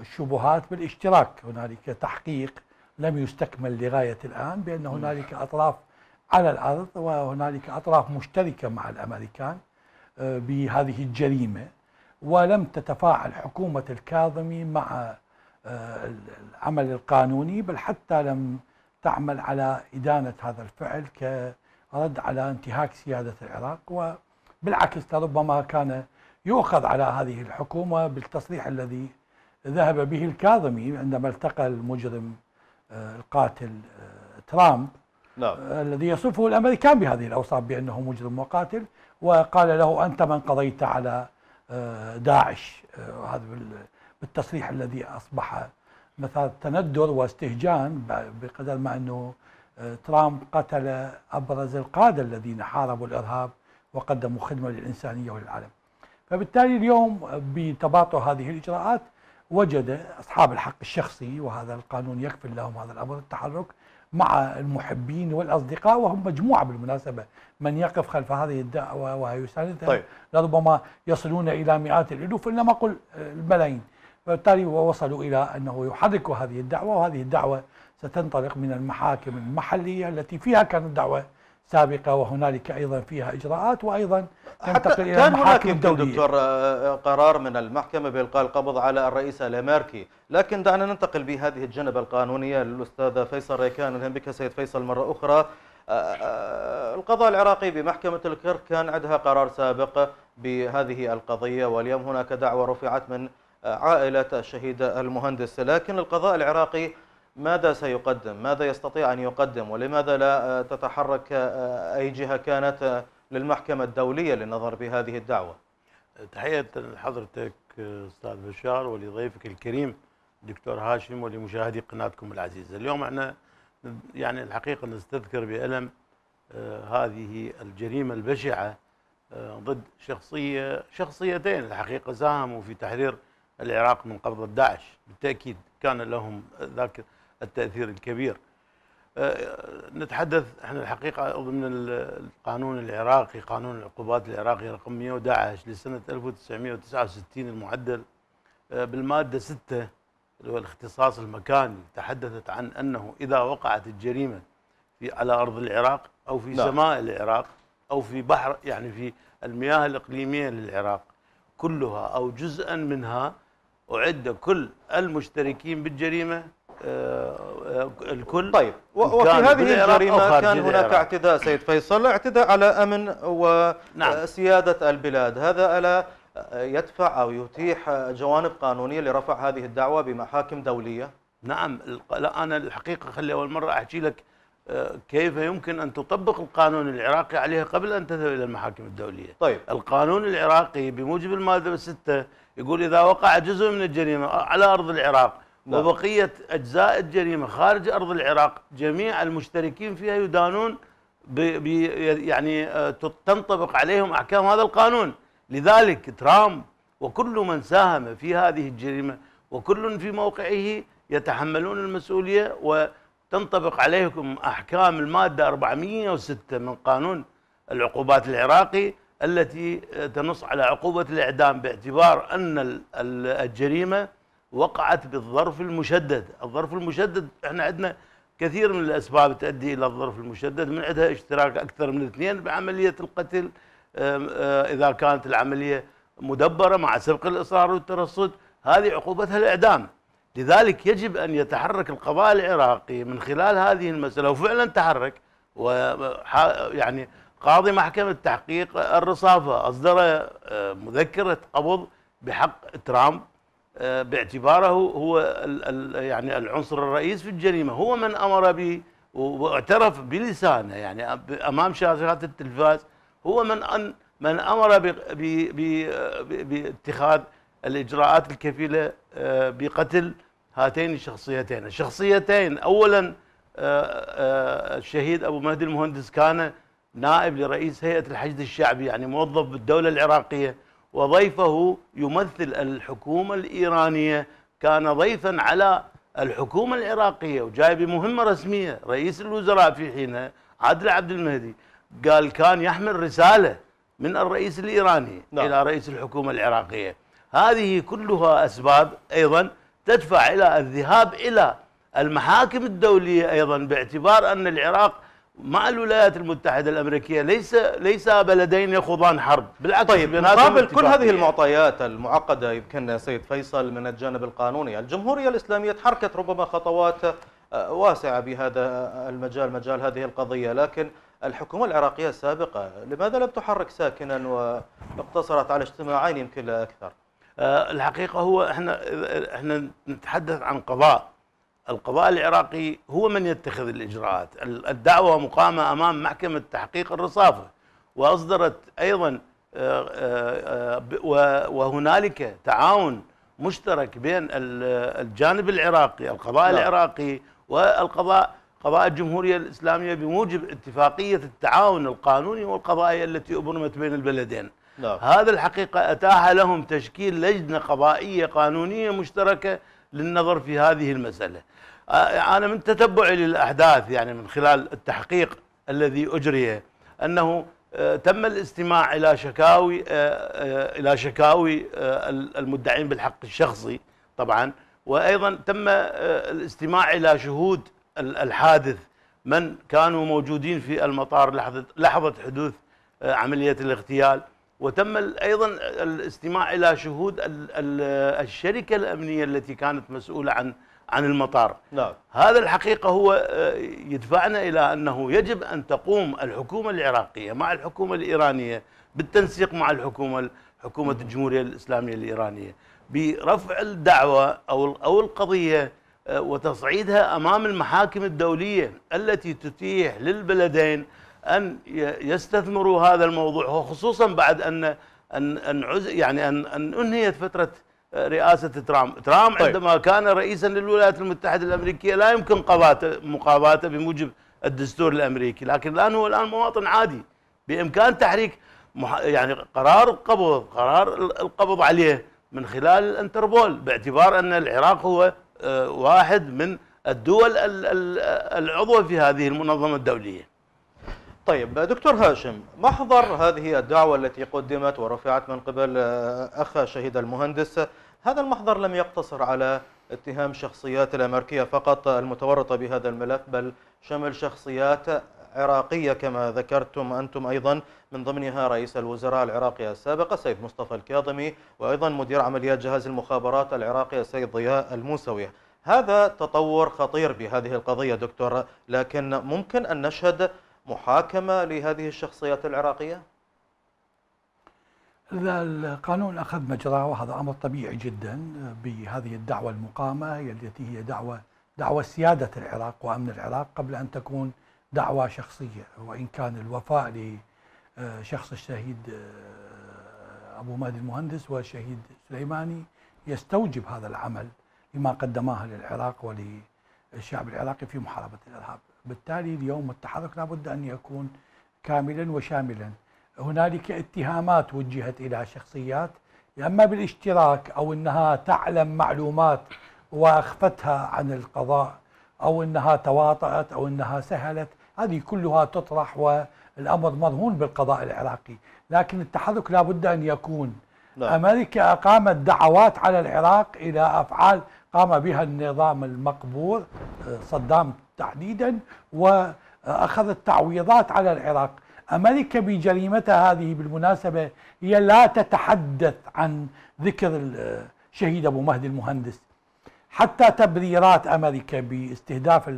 الشبهات بالاشتراك هنالك تحقيق لم يستكمل لغاية الآن بأن هنالك نعم. أطراف على الأرض وهنالك أطراف مشتركة مع الأمريكان آه، بهذه الجريمة ولم تتفاعل حكومة الكاظمي مع آه، العمل القانوني بل حتى لم تعمل على إدانة هذا الفعل كرد على انتهاك سيادة العراق وبالعكس ربما كان يؤخذ على هذه الحكومة بالتصريح الذي ذهب به الكاظمي عندما التقى المجرم آه، القاتل آه، ترامب نعم. الذي يصفه الامريكان بهذه الاوصاف بانه مجرم وقاتل وقال له انت من قضيت على آه، داعش آه، هذا بالتصريح الذي اصبح مثال تندر واستهجان بقدر ما انه آه، ترامب قتل ابرز القاده الذين حاربوا الارهاب وقدموا خدمه للانسانيه وللعالم. فبالتالي اليوم بتباطؤ هذه الاجراءات وجد اصحاب الحق الشخصي وهذا القانون يكفل لهم هذا الامر التحرك مع المحبين والأصدقاء وهم مجموعة بالمناسبة من يقف خلف هذه الدعوة ويساندها طيب. لربما يصلون إلى مئات الألوف إنما قل الملايين فبالتالي وصلوا إلى أنه يحركوا هذه الدعوة وهذه الدعوة ستنطلق من المحاكم المحلية التي فيها كانت دعوة سابقة وهنالك أيضا فيها إجراءات وأيضا تنتقل إلى كان هناك دكتور آه، آه، قرار من المحكمة بإلقاء القبض على الرئيس الأمريكي لكن دعنا ننتقل بهذه الجنبة القانونية للأستاذ فيصل ريكان اهلا بك سيد فيصل مرة أخرى آه، القضاء العراقي بمحكمة الكرك كان عندها قرار سابق بهذه القضية واليوم هناك دعوة رفعت من عائلة الشهيد المهندس لكن القضاء العراقي ماذا سيقدم ماذا يستطيع أن يقدم ولماذا لا آه، تتحرك آه، أي جهة كانت آه، للمحكمة الدولية للنظر بهذه الدعوة تحية لحضرتك أستاذ بشار ولضيفك الكريم دكتور هاشم ولمشاهدي قناتكم العزيزة اليوم احنا يعني الحقيقة نستذكر بألم هذه الجريمة البشعة ضد شخصية شخصيتين الحقيقة ساهموا في تحرير العراق من قبضة داعش بالتأكيد كان لهم ذاك التأثير الكبير آه، نتحدث احنا الحقيقة ضمن القانون العراقي قانون العقوبات العراقي رقم 111 لسنة 1969 المعدل آه، بالمادة 6 اللي هو الاختصاص المكاني تحدثت عن أنه إذا وقعت الجريمة في على أرض العراق أو في لا. نعم. سماء العراق أو في بحر يعني في المياه الإقليمية للعراق كلها أو جزءا منها أعد كل المشتركين بالجريمة الكل طيب وفي هذه الجريمه كان هناك اعتداء سيد فيصل اعتداء على امن وسياده نعم. البلاد هذا الا يدفع او يتيح جوانب قانونيه لرفع هذه الدعوه بمحاكم دوليه نعم لا انا الحقيقه خلي اول مره احكي لك آه، كيف يمكن ان تطبق القانون العراقي عليها قبل ان تذهب الى المحاكم الدوليه طيب القانون العراقي بموجب الماده السته يقول اذا وقع جزء من الجريمه على ارض العراق نعم. وبقية أجزاء الجريمة خارج أرض العراق جميع المشتركين فيها يدانون بي يعني آه، تنطبق عليهم أحكام هذا القانون لذلك ترامب وكل من ساهم في هذه الجريمة وكل في موقعه يتحملون المسؤولية وتنطبق عليهم أحكام المادة 406 من قانون العقوبات العراقي التي آه، تنص على عقوبة الإعدام باعتبار أن الجريمة وقعت بالظرف المشدد الظرف المشدد احنا عندنا كثير من الأسباب تؤدي إلى الظرف المشدد من عندها اشتراك أكثر من اثنين بعملية القتل آه، إذا كانت العملية مدبرة مع سبق الإصرار والترصد هذه عقوبتها الإعدام لذلك يجب أن يتحرك القضاء العراقي من خلال هذه المسألة وفعلا تحرك و يعني قاضي محكمة تحقيق الرصافة أصدر آه، مذكرة قبض بحق ترامب آه، باعتباره هو يعني العنصر الرئيس في الجريمه هو من امر به واعترف بلسانه يعني امام شاشات التلفاز هو من أن من امر باتخاذ الاجراءات الكفيله آه، بقتل هاتين الشخصيتين، الشخصيتين اولا آه، الشهيد ابو مهدي المهندس كان نائب لرئيس هيئه الحشد الشعبي يعني موظف بالدوله العراقيه وضيفه يمثل الحكومة الإيرانية كان ضيفا على الحكومة العراقية وجاي بمهمة رسمية رئيس الوزراء في حينها عادل عبد المهدي قال كان يحمل رسالة من الرئيس الإيراني نعم. إلى رئيس الحكومة العراقية هذه كلها أسباب أيضا تدفع إلى الذهاب إلى المحاكم الدولية أيضا باعتبار أن العراق مع الولايات المتحدة الأمريكية ليس ليس بلدين يخوضان حرب بالعكس طيب مقابل كل هذه المعطيات المعقدة يمكن سيد فيصل من الجانب القانوني الجمهورية الإسلامية تحركت ربما خطوات آه، واسعة بهذا المجال مجال هذه القضية لكن الحكومة العراقية السابقة لماذا لم تحرك ساكنا واقتصرت على اجتماعين يمكن لا أكثر آه، الحقيقة هو احنا احنا نتحدث عن قضاء القضاء العراقي هو من يتخذ الإجراءات الدعوة مقامة أمام محكمة تحقيق الرصافة وأصدرت أيضا آه، آه، وهنالك تعاون مشترك بين الجانب العراقي القضاء لا. نعم. العراقي والقضاء قضاء الجمهورية الإسلامية بموجب اتفاقية التعاون القانوني والقضائي التي أبرمت بين البلدين لا. نعم. هذا الحقيقة أتاح لهم تشكيل لجنة قضائية قانونية مشتركة للنظر في هذه المسألة آه، انا من تتبعي للاحداث يعني من خلال التحقيق الذي اجري انه آه، تم الاستماع الى شكاوي آه، الى شكاوي المدعين بالحق الشخصي طبعا وايضا تم الاستماع الى شهود الحادث من كانوا موجودين في المطار لحظه لحظه حدوث عمليه الاغتيال وتم ايضا الاستماع الى شهود الشركه الامنيه التي كانت مسؤوله عن عن المطار نعم. هذا الحقيقة هو آه، يدفعنا إلى أنه يجب أن تقوم الحكومة العراقية مع الحكومة الإيرانية بالتنسيق مع الحكومة حكومة الجمهورية الإسلامية الإيرانية برفع الدعوة أو أو القضية آه، وتصعيدها أمام المحاكم الدولية التي تتيح للبلدين أن يستثمروا هذا الموضوع وخصوصا بعد أن أن يعني أن أن أنهيت فترة رئاسة ترامب ترامب طيب. عندما كان رئيسا للولايات المتحدة الأمريكية لا يمكن مقاباته بموجب الدستور الأمريكي لكن الآن هو الآن مواطن عادي بإمكان تحريك يعني قرار القبض قرار القبض عليه من خلال الانتربول باعتبار أن العراق هو آه، واحد من الدول العضوة في هذه المنظمة الدولية طيب دكتور هاشم محضر هذه الدعوة التي قدمت ورفعت من قبل آه، أخ شهيد المهندس هذا المحضر لم يقتصر على اتهام شخصيات الأمريكية فقط المتورطة بهذا الملف بل شمل شخصيات عراقية كما ذكرتم أنتم أيضا من ضمنها رئيس الوزراء العراقي السابق سيد مصطفى الكاظمي وأيضا مدير عمليات جهاز المخابرات العراقي السيد ضياء الموسوي هذا تطور خطير بهذه القضية دكتور لكن ممكن أن نشهد محاكمة لهذه الشخصيات العراقية؟ القانون أخذ مجراه وهذا أمر طبيعي جدا بهذه الدعوة المقامة التي هي دعوة دعوة سيادة العراق وأمن العراق قبل أن تكون دعوة شخصية وإن كان الوفاء لشخص الشهيد آه، أبو مهدي المهندس والشهيد سليماني يستوجب هذا العمل لما قدماه للعراق وللشعب العراقي في محاربة الإرهاب بالتالي اليوم التحرك لابد أن يكون كاملا وشاملا هنالك اتهامات وجهت إلى شخصيات إما بالاشتراك أو أنها تعلم معلومات وأخفتها عن القضاء أو أنها تواطأت أو أنها سهلت هذه كلها تطرح والأمر مرهون بالقضاء العراقي لكن التحرك لابد أن يكون لا. نعم. أمريكا أقامت دعوات على العراق إلى أفعال قام بها النظام المقبور صدام تحديدا وأخذت تعويضات على العراق أمريكا بجريمتها هذه بالمناسبة هي لا تتحدث عن ذكر الشهيد أبو مهدي المهندس حتى تبريرات أمريكا باستهداف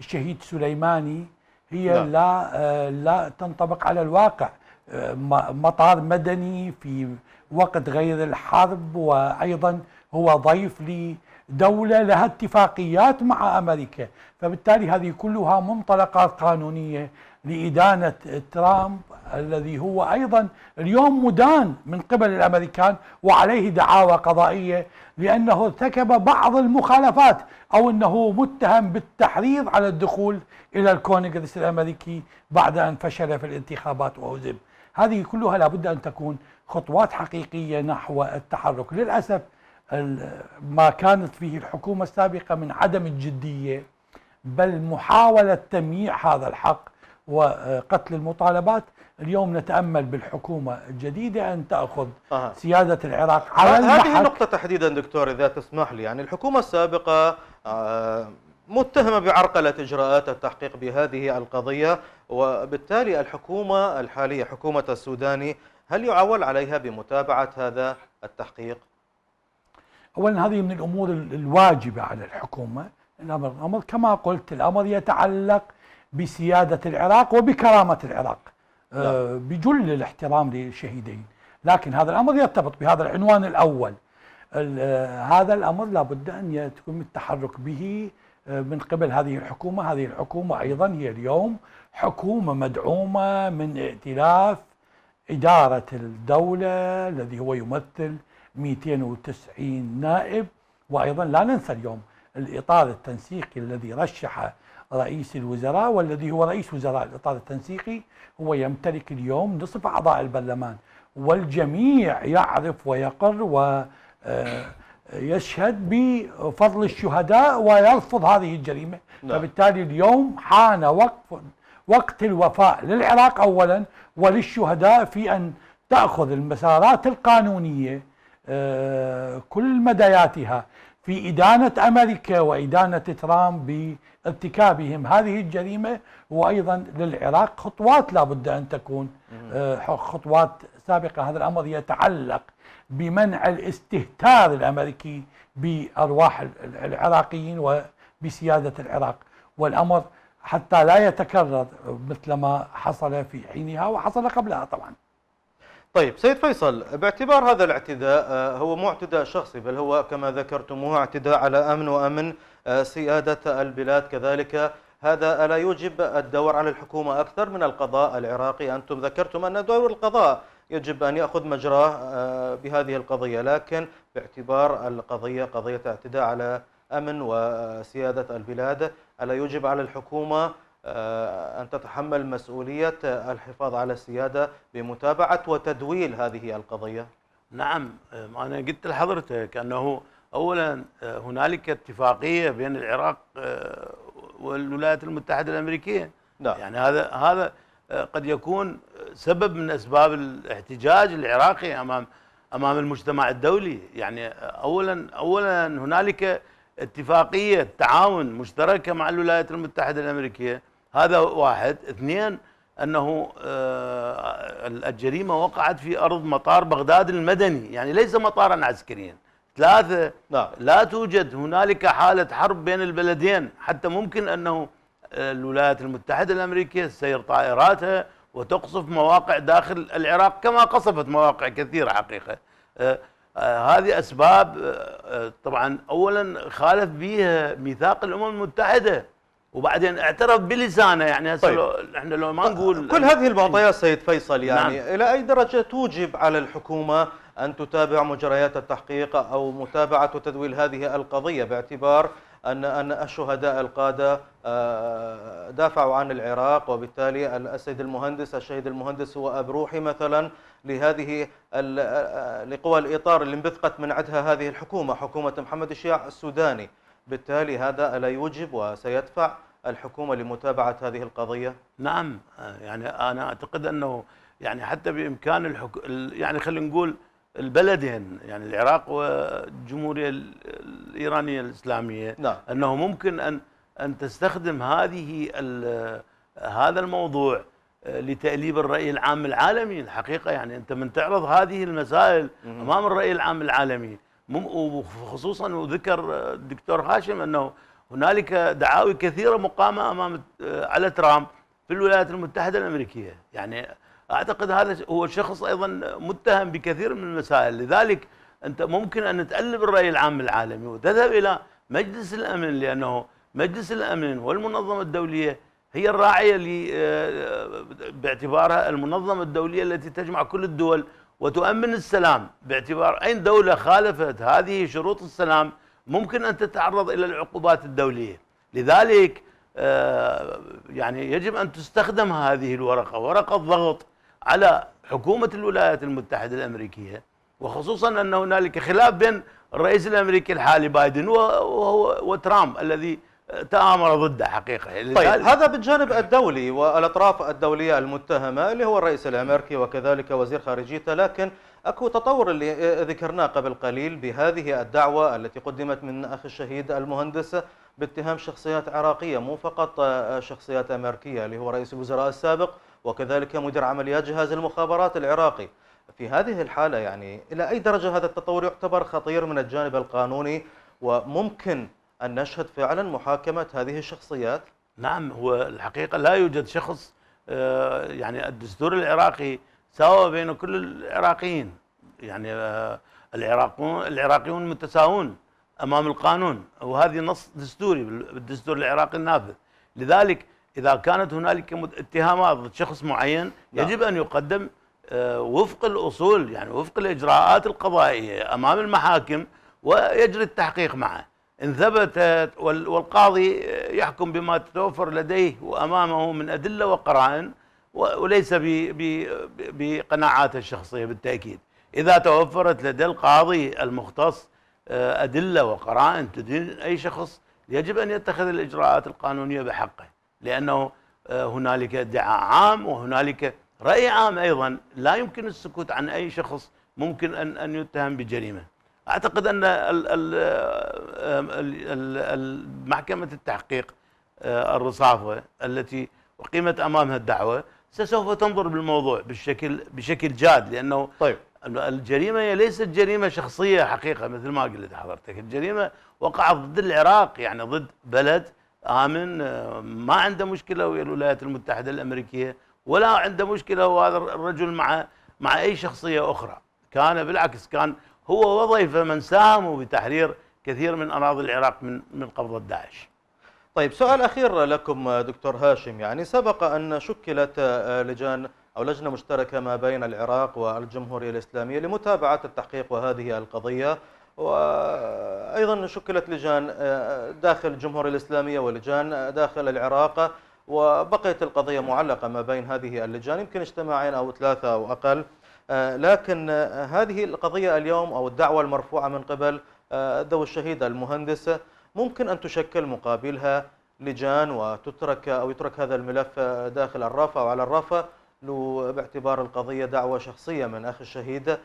الشهيد سليماني هي نعم. لا لا, آه، لا تنطبق على الواقع آه، مطار مدني في وقت غير الحرب وأيضا هو ضيف لدولة لها اتفاقيات مع أمريكا فبالتالي هذه كلها منطلقات قانونية لإدانة ترامب الذي هو أيضا اليوم مدان من قبل الأمريكان وعليه دعاوى قضائية لأنه ارتكب بعض المخالفات أو أنه متهم بالتحريض على الدخول إلى الكونغرس الأمريكي بعد أن فشل في الانتخابات وهزم هذه كلها لابد أن تكون خطوات حقيقية نحو التحرك للأسف ما كانت فيه الحكومة السابقة من عدم الجدية بل محاولة تمييع هذا الحق وقتل المطالبات اليوم نتامل بالحكومه الجديده ان تاخذ أه. سياده العراق على هذه النقطه تحديدا دكتور اذا تسمح لي يعني الحكومه السابقه آه، متهمه بعرقله اجراءات التحقيق بهذه القضيه وبالتالي الحكومه الحاليه حكومه السوداني هل يعول عليها بمتابعه هذا التحقيق؟ اولا هذه من الامور الواجبه على الحكومه الامر الامر كما قلت الامر يتعلق بسيادة العراق وبكرامة العراق آه، بجل الاحترام للشهيدين لكن هذا الأمر يرتبط بهذا العنوان الأول آه، هذا الأمر لابد أن يتم التحرك به آه، من قبل هذه الحكومة هذه الحكومة أيضا هي اليوم حكومة مدعومة من ائتلاف إدارة الدولة الذي هو يمثل 290 نائب وأيضا لا ننسى اليوم الإطار التنسيقي الذي رشحه رئيس الوزراء والذي هو رئيس وزراء الإطار التنسيقي هو يمتلك اليوم نصف أعضاء البرلمان والجميع يعرف ويقر و آه، يشهد بفضل الشهداء ويرفض هذه الجريمة نعم. فبالتالي اليوم حان وقف وقت الوفاء للعراق أولا وللشهداء في أن تأخذ المسارات القانونية آه، كل مداياتها في إدانة أمريكا وإدانة ترامب بارتكابهم هذه الجريمة وأيضا للعراق خطوات لا بد أن تكون آه، خطوات سابقة هذا الأمر يتعلق بمنع الاستهتار الأمريكي بأرواح العراقيين وبسيادة العراق والأمر حتى لا يتكرر مثل ما حصل في حينها وحصل قبلها طبعا طيب سيد فيصل باعتبار هذا الاعتداء آه، هو مو اعتداء شخصي بل هو كما ذكرتم هو اعتداء على امن وامن آه، سياده البلاد كذلك هذا الا يوجب الدور على الحكومه اكثر من القضاء العراقي انتم ذكرتم ان دور القضاء يجب ان ياخذ مجراه آه، بهذه القضيه لكن باعتبار القضيه قضيه اعتداء على امن وسياده البلاد الا يوجب على الحكومه آه، أن تتحمل مسؤولية الحفاظ على السيادة بمتابعة وتدويل هذه القضية؟ نعم آه، أنا قلت لحضرتك أنه أولا آه، هنالك اتفاقية بين العراق والولايات المتحدة الأمريكية نعم. يعني هذا هذا قد يكون سبب من أسباب الاحتجاج العراقي أمام أمام المجتمع الدولي يعني أولا أولا هنالك اتفاقية تعاون مشتركة مع الولايات المتحدة الأمريكية هذا واحد اثنين أنه آه، الجريمة وقعت في أرض مطار بغداد المدني يعني ليس مطارا عسكريا ثلاثة لا, نعم. لا توجد هنالك حالة حرب بين البلدين حتى ممكن أنه آه، الولايات المتحدة الأمريكية تسير طائراتها وتقصف مواقع داخل العراق كما قصفت مواقع كثيرة حقيقة آه آه هذه أسباب آه, آه، طبعا أولا خالف بها ميثاق الأمم المتحدة وبعدين اعترف بلسانه يعني هسه طيب. لو احنا لو ما طيب، نقول كل هذه المعطيات سيد فيصل يعني نعم. الى اي درجه توجب على الحكومه ان تتابع مجريات التحقيق او متابعه وتدويل هذه القضيه باعتبار ان ان الشهداء القاده آه، دافعوا عن العراق وبالتالي السيد المهندس الشهيد المهندس هو اب روحي مثلا لهذه آه، لقوى الاطار اللي انبثقت من عدها هذه الحكومه حكومه محمد الشيع السوداني بالتالي هذا ألا يوجب وسيدفع الحكومة لمتابعة هذه القضية؟ نعم يعني أنا أعتقد أنه يعني حتى بإمكان الحك... يعني خلينا نقول البلدين يعني العراق والجمهورية الإيرانية الإسلامية نعم. أنه ممكن أن أن تستخدم هذه هذا الموضوع لتأليب الرأي العام العالمي الحقيقة يعني أنت من تعرض هذه المسائل أمام الرأي العام العالمي وخصوصا وذكر الدكتور هاشم انه هنالك دعاوي كثيره مقامه امام آه، على ترامب في الولايات المتحده الامريكيه يعني اعتقد هذا هو شخص ايضا متهم بكثير من المسائل لذلك انت ممكن ان تقلب الراي العام العالمي وتذهب الى مجلس الامن لانه مجلس الامن والمنظمه الدوليه هي الراعيه آه، باعتبارها المنظمه الدوليه التي تجمع كل الدول وتؤمن السلام باعتبار أين دولة خالفت هذه شروط السلام ممكن أن تتعرض إلى العقوبات الدولية لذلك آه، يعني يجب أن تستخدم هذه الورقة ورقة ضغط على حكومة الولايات المتحدة الأمريكية وخصوصا أن هنالك خلاف بين الرئيس الأمريكي الحالي بايدن وهو وترامب الذي تآمر ضده حقيقة طيب هذا بالجانب الدولي والأطراف الدولية المتهمة اللي هو الرئيس الأمريكي وكذلك وزير خارجيته لكن أكو تطور اللي ذكرناه قبل قليل بهذه الدعوة التي قدمت من أخي الشهيد المهندس باتهام شخصيات عراقية مو فقط شخصيات أمريكية اللي هو رئيس الوزراء السابق وكذلك مدير عمليات جهاز المخابرات العراقي في هذه الحالة يعني إلى أي درجة هذا التطور يعتبر خطير من الجانب القانوني وممكن أن نشهد فعلا محاكمة هذه الشخصيات؟ نعم هو الحقيقة لا يوجد شخص آه، يعني الدستور العراقي ساوى بين كل العراقيين يعني آه، العراقون العراقيون متساوون امام القانون وهذه نص دستوري بالدستور العراقي النافذ لذلك اذا كانت هنالك اتهامات ضد شخص معين نعم. يجب ان يقدم آه، وفق الاصول يعني وفق الاجراءات القضائيه امام المحاكم ويجري التحقيق معه إن ثبتت والقاضي يحكم بما تتوفر لديه وأمامه من أدلة وقرائن وليس بقناعاته الشخصية بالتأكيد إذا توفرت لدى القاضي المختص آه، أدلة وقرائن تدين أي شخص يجب أن يتخذ الإجراءات القانونية بحقه لأنه آه، هنالك ادعاء عام وهنالك رأي عام أيضا لا يمكن السكوت عن أي شخص ممكن أن أن يتهم بجريمة اعتقد ان محكمه التحقيق آه، الرصافه التي اقيمت امامها الدعوه سوف تنظر بالموضوع بالشكل بشكل جاد لانه طيب الجريمه هي ليست جريمه شخصيه حقيقه مثل ما قلت حضرتك، الجريمه وقعت ضد العراق يعني ضد بلد امن آه، ما عنده مشكله ويا الولايات المتحده الامريكيه ولا عنده مشكله وهذا الرجل مع مع اي شخصيه اخرى، كان بالعكس كان هو وظيفه من ساهموا بتحرير كثير من أراضي العراق من من قبضة داعش طيب سؤال أخير لكم دكتور هاشم يعني سبق أن شكلت آه، لجان أو لجنة مشتركة ما بين العراق والجمهورية الإسلامية لمتابعة التحقيق وهذه القضية وأيضا شكلت لجان آه، داخل الجمهورية الإسلامية ولجان داخل العراق وبقيت القضية معلقة ما بين هذه اللجان يمكن اجتماعين أو ثلاثة أو أقل آه، لكن آه، هذه القضية اليوم أو الدعوة المرفوعة من قبل آه، ذوي الشهيد المهندس ممكن أن تشكل مقابلها لجان وتترك أو يترك هذا الملف داخل الرافة أو على الرافة باعتبار القضية دعوة شخصية من أخ الشهيد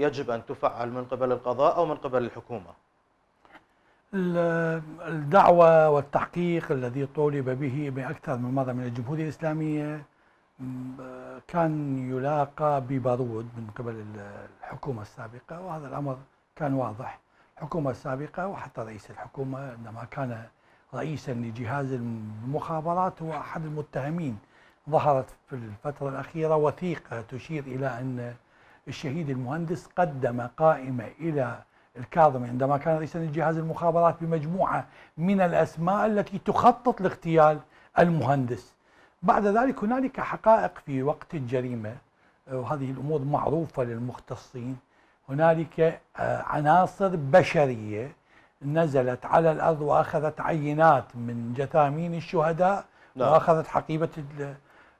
يجب أن تفعل من قبل القضاء أو من قبل الحكومة الدعوة والتحقيق الذي طولب به بأكثر من مرة من الجمهورية الإسلامية كان يلاقى ببارود من قبل الحكومة السابقة وهذا الأمر كان واضح الحكومة السابقة وحتى رئيس الحكومة عندما كان رئيسا لجهاز المخابرات هو أحد المتهمين ظهرت في الفترة الأخيرة وثيقة تشير إلى أن الشهيد المهندس قدم قائمة إلى الكاظمي عندما كان رئيسا لجهاز المخابرات بمجموعة من الأسماء التي تخطط لاغتيال المهندس بعد ذلك هنالك حقائق في وقت الجريمة آه، وهذه الأمور معروفة للمختصين هنالك آه، عناصر بشرية نزلت على الأرض وأخذت عينات من جثامين الشهداء نعم. وأخذت حقيبة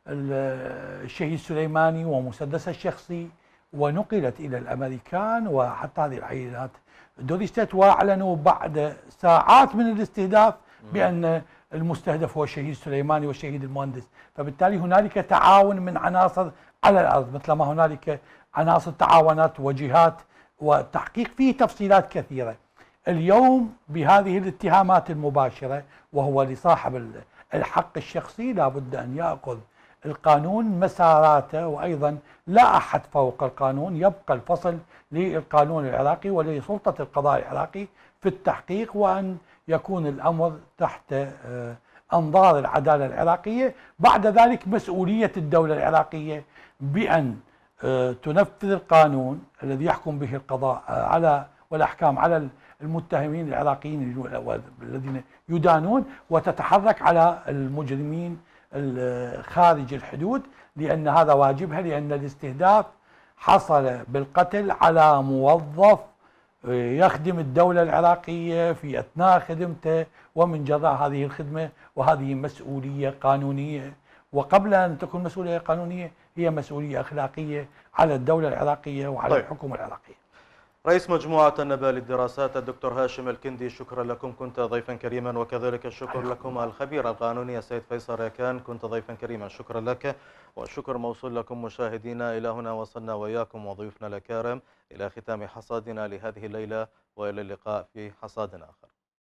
الشهيد سليماني ومسدسه الشخصي ونقلت إلى الأمريكان وحتى هذه العينات درست وأعلنوا بعد ساعات من الاستهداف بأن المستهدف هو الشهيد سليماني والشهيد المهندس فبالتالي هنالك تعاون من عناصر على الأرض مثل ما هنالك عناصر تعاونت وجهات والتحقيق فيه تفصيلات كثيرة اليوم بهذه الاتهامات المباشرة وهو لصاحب الحق الشخصي لابد أن يأخذ القانون مساراته وأيضا لا أحد فوق القانون يبقى الفصل للقانون العراقي ولسلطة القضاء العراقي في التحقيق وأن يكون الأمر تحت آه، أنظار العدالة العراقية بعد ذلك مسؤولية الدولة العراقية بأن آه، تنفذ القانون الذي يحكم به القضاء آه، على والأحكام على المتهمين العراقيين الذين يدانون وتتحرك على المجرمين خارج الحدود لأن هذا واجبها لأن الاستهداف حصل بالقتل على موظف آه، يخدم الدولة العراقية في أثناء خدمته ومن جراء هذه الخدمة وهذه مسؤولية قانونية وقبل أن تكون مسؤولية قانونية هي مسؤولية أخلاقية على الدولة العراقية وعلى طيب. الحكومة العراقية رئيس مجموعة النبا للدراسات الدكتور هاشم الكندي شكرا لكم كنت ضيفا كريما وكذلك الشكر أيوه. لكم الخبير القانوني السيد فيصل ريكان كنت ضيفا كريما شكرا لك والشكر موصول لكم مشاهدينا إلى هنا وصلنا وإياكم وضيوفنا الكرام إلى ختام حصادنا لهذه الليلة وإلى اللقاء في حصاد آخر